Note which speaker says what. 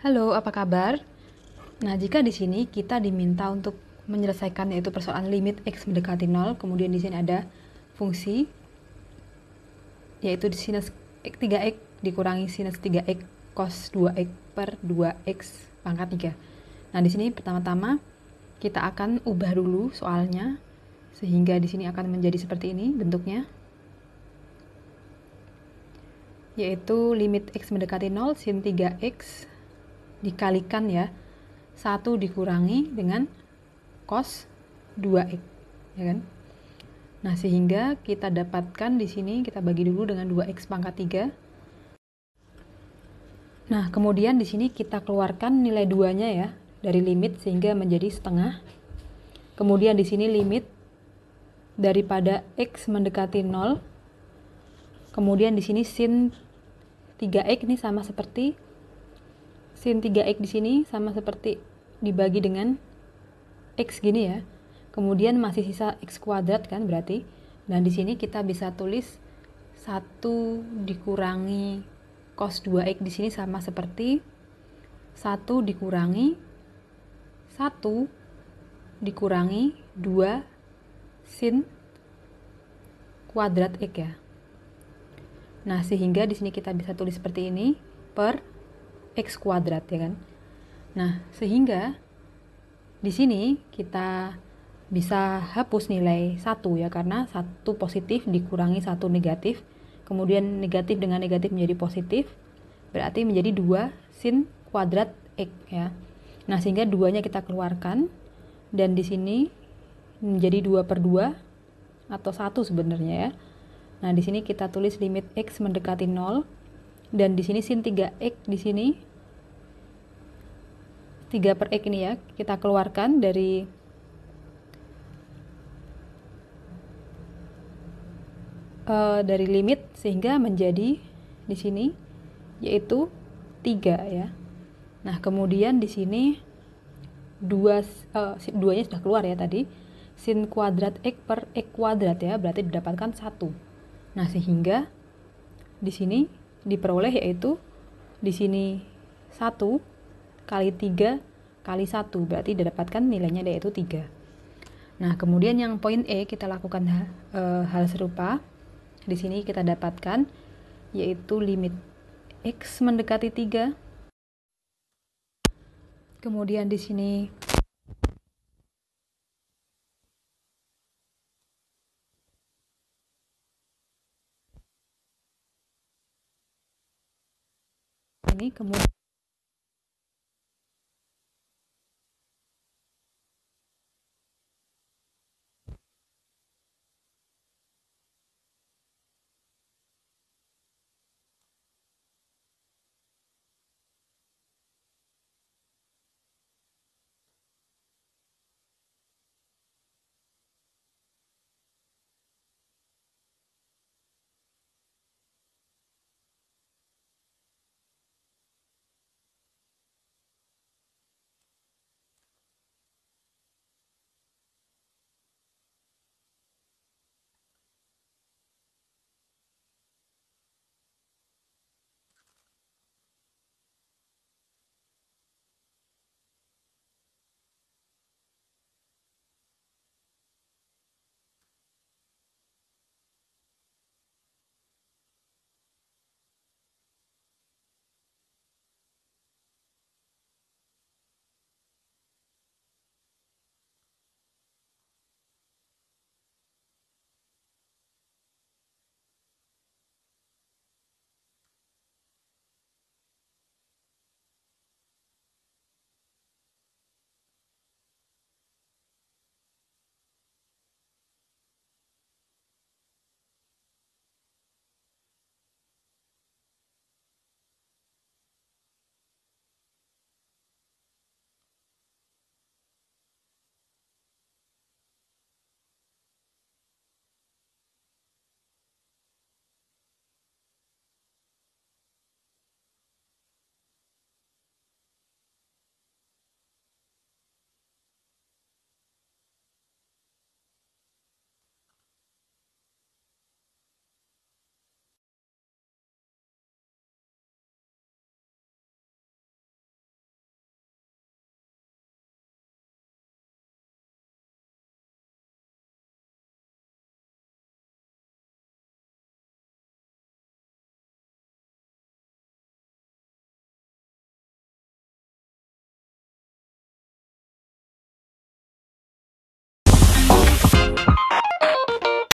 Speaker 1: Halo, apa kabar? Nah, jika di sini kita diminta untuk menyelesaikan yaitu persoalan limit x mendekati 0, kemudian di sini ada fungsi yaitu sinus 3x dikurangi sinus 3x cos 2x per 2x pangkat 3. Nah, di sini pertama-tama kita akan ubah dulu soalnya sehingga di sini akan menjadi seperti ini bentuknya yaitu limit x mendekati 0 sin 3x dikalikan ya 1 dikurangi dengan cos 2x ya kan nah sehingga kita dapatkan di sini kita bagi dulu dengan 2x pangkat 3 nah kemudian di sini kita keluarkan nilai duanya ya dari limit sehingga menjadi setengah kemudian di sini limit daripada x mendekati 0 kemudian di sini sin 3x ini sama seperti sin 3x di sini sama seperti dibagi dengan x gini ya. Kemudian masih sisa x kuadrat kan berarti. Dan di sini kita bisa tulis 1 dikurangi cos 2x di sini sama seperti 1 dikurangi 1 dikurangi 2 sin kuadrat x ya. Nah, sehingga di sini kita bisa tulis seperti ini per x kuadrat ya kan. Nah, sehingga di sini kita bisa hapus nilai 1 ya karena 1 positif dikurangi 1 negatif, kemudian negatif dengan negatif menjadi positif, berarti menjadi 2 sin kuadrat x ya. Nah, sehingga duanya kita keluarkan dan di sini menjadi 2 per 2 atau 1 sebenarnya ya. Nah, di sini kita tulis limit x mendekati 0 dan di sini sin 3x di sini 3 per X ini ya kita keluarkan dari uh, dari limit sehingga menjadi di sini yaitu 3 ya nah kemudian di sini dua uh, duanya sudah keluar ya tadi sin kuadrat x per x kuadrat ya berarti didapatkan satu nah sehingga di sini diperoleh yaitu di sini satu kali 3 kali 1 berarti didapatkan nilainya yaitu 3 nah kemudian yang poin E kita lakukan hal, e, hal serupa di sini kita dapatkan yaitu limit X mendekati 3 kemudian di sini ini kemudian